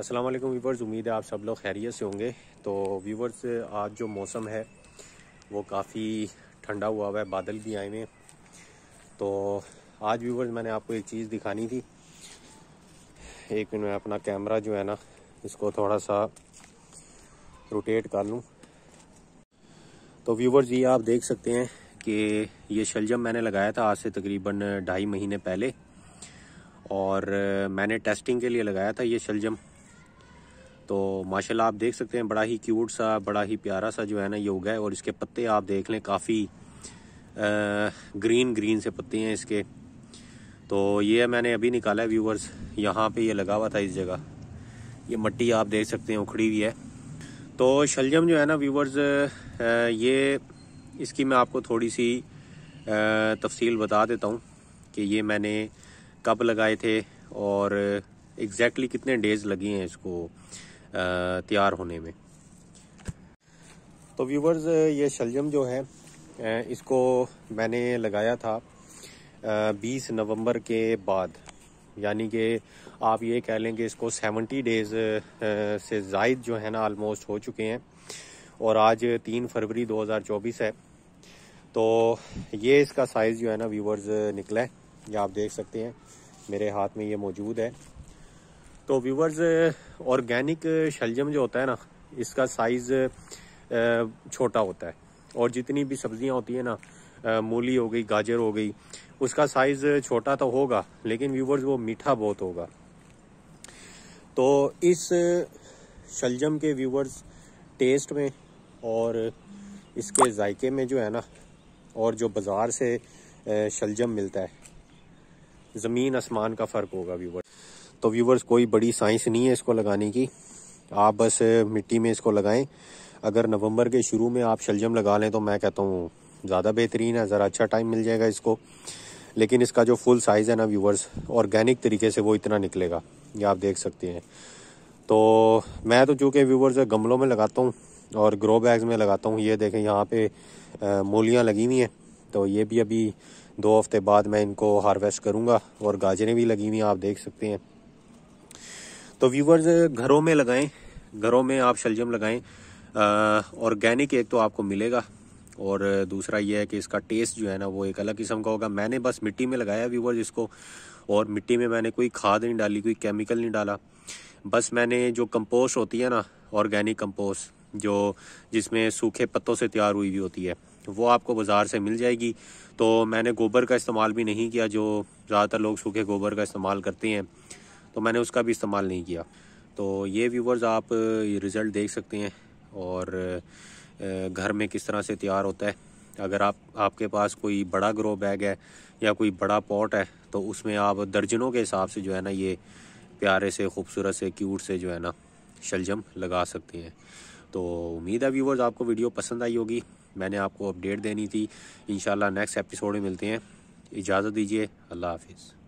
अस्सलाम वालेकुम व्यूवर्स उम्मीद है आप सब लोग खैरियत से होंगे तो व्यूवर्स आज जो मौसम है वो काफ़ी ठंडा हुआ हुआ है बादल भी आए हुए हैं तो आज व्यूवर्स मैंने आपको एक चीज़ दिखानी थी एक मिनट मैं अपना कैमरा जो है ना इसको थोड़ा सा रोटेट कर लूँ तो व्यूवर्स ये आप देख सकते हैं कि ये शलजम मैंने लगाया था आज से तकरीबन ढाई महीने पहले और मैंने टेस्टिंग के लिए लगाया था ये शलजम तो माशाल्लाह आप देख सकते हैं बड़ा ही क्यूट सा बड़ा ही प्यारा सा जो है ना ये उगा है और इसके पत्ते आप देख लें काफ़ी ग्रीन ग्रीन से पत्ते हैं इसके तो ये मैंने अभी निकाला है व्यूवर्स यहाँ पे ये लगा हुआ था इस जगह ये मट्टी आप देख सकते हैं उखड़ी हुई है तो शलजम जो है ना व्यूवर्स ये इसकी मैं आपको थोड़ी सी तफसील बता देता हूँ कि ये मैंने कब लगाए थे और एग्जैक्टली कितने डेज़ लगे हैं इसको तैयार होने में तो व्यूवर्स ये शलजम जो है इसको मैंने लगाया था 20 नवंबर के बाद यानी कि आप ये कह लें कि इसको 70 डेज़ से जायद जो है ना आलमोस्ट हो चुके हैं और आज तीन फरवरी 2024 है तो ये इसका साइज़ जो है ना व्यूवर्स निकला है ये आप देख सकते हैं मेरे हाथ में ये मौजूद है तो व्यूवर्स ऑर्गेनिक शलजम जो होता है ना इसका साइज़ eh, छोटा होता है और जितनी भी सब्जियां होती है ना eh, मूली हो गई गाजर हो गई उसका साइज़ eh, छोटा तो होगा लेकिन व्यूवर्स वो मीठा बहुत होगा तो इस शलजम के व्यूवर्स टेस्ट में और इसके जायके में जो है ना और जो बाज़ार से शलजम मिलता है ज़मीन आसमान का फ़र्क होगा व्यूवर्स तो व्यूवर्स कोई बड़ी साइंस नहीं है इसको लगाने की आप बस मिट्टी में इसको लगाएं अगर नवंबर के शुरू में आप शलजम लगा लें तो मैं कहता हूँ ज़्यादा बेहतरीन है ज़रा अच्छा टाइम मिल जाएगा इसको लेकिन इसका जो फुल साइज़ है ना व्यूवर्स ऑर्गेनिक तरीके से वो इतना निकलेगा ये आप देख सकते हैं तो मैं तो चूँकि व्यूवर्स गमलों में लगाता हूँ और ग्रो बैग्स में लगाता हूँ ये देखें यहाँ पे मूलियाँ लगी हुई हैं तो ये भी अभी दो हफ्ते बाद मैं इनको हार्वेस्ट करूँगा और गाजरें भी लगी हुई आप देख सकते हैं तो व्यूवर्स घरों में लगाएं घरों में आप शलजम लगाएं ऑर्गेनिक एक तो आपको मिलेगा और दूसरा ये है कि इसका टेस्ट जो है ना वो एक अलग किस्म का होगा मैंने बस मिट्टी में लगाया व्यूवर्स इसको और मिट्टी में मैंने कोई खाद नहीं डाली कोई केमिकल नहीं डाला बस मैंने जो कंपोस्ट होती है ना ऑर्गेनिक कंपोस्ट जो जिसमें सूखे पत्तों से तैयार हुई हुई होती है वो आपको बाज़ार से मिल जाएगी तो मैंने गोबर का इस्तेमाल भी नहीं किया जो ज़्यादातर लोग सूखे गोबर का इस्तेमाल करते हैं तो मैंने उसका भी इस्तेमाल नहीं किया तो ये व्यूवर्स आप ये रिज़ल्ट देख सकते हैं और घर में किस तरह से तैयार होता है अगर आप आपके पास कोई बड़ा ग्रो बैग है या कोई बड़ा पॉट है तो उसमें आप दर्जनों के हिसाब से जो है ना ये प्यारे से खूबसूरत से क्यूट से जो है ना शलजम लगा सकते हैं तो उम्मीद है व्यूवर्स आपको वीडियो पसंद आई होगी मैंने आपको अपडेट देनी थी इन नेक्स्ट एपिसोड में मिलते हैं इजाज़त दीजिए अल्लाह हाफिज़